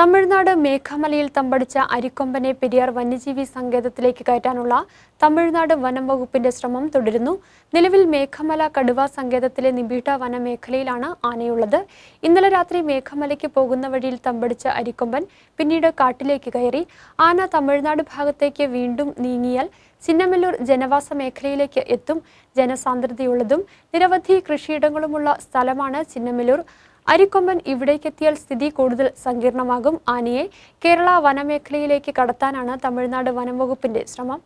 തമിഴ്നാട് മേഘമലയിൽ തമ്പടിച്ച അരിക്കൊമ്പനെ പെരിയാർ വന്യജീവി സങ്കേതത്തിലേക്ക് കയറ്റാനുള്ള തമിഴ്നാട് വനം വകുപ്പിന്റെ ശ്രമം തുടരുന്നു നിലവിൽ മേഘമല കടുവ സങ്കേതത്തിലെ നിബിഡ വനമേഖലയിലാണ് ആനയുള്ളത് ഇന്നലെ രാത്രി മേഘമലയ്ക്ക് പോകുന്ന വഴിയിൽ തമ്പടിച്ച അരിക്കൊമ്പൻ പിന്നീട് കാട്ടിലേക്ക് കയറി ആന തമിഴ്നാട് ഭാഗത്തേക്ക് വീണ്ടും നീങ്ങിയാൽ ചിന്നമല്ലൂർ ജനവാസ മേഖലയിലേക്ക് എത്തും ജനസാന്ദ്രതയുള്ളതും നിരവധി കൃഷിയിടങ്ങളുമുള്ള സ്ഥലമാണ് ചിന്നമല്ലൂർ അരിക്കൊമ്പൻ ഇവിടേക്കെത്തിയാൽ സ്ഥിതി കൂടുതൽ സങ്കീർണമാകും ആനയെ കേരള വനമേഖലയിലേക്ക് കടത്താനാണ് തമിഴ്നാട് വനം വകുപ്പിന്റെ ശ്രമം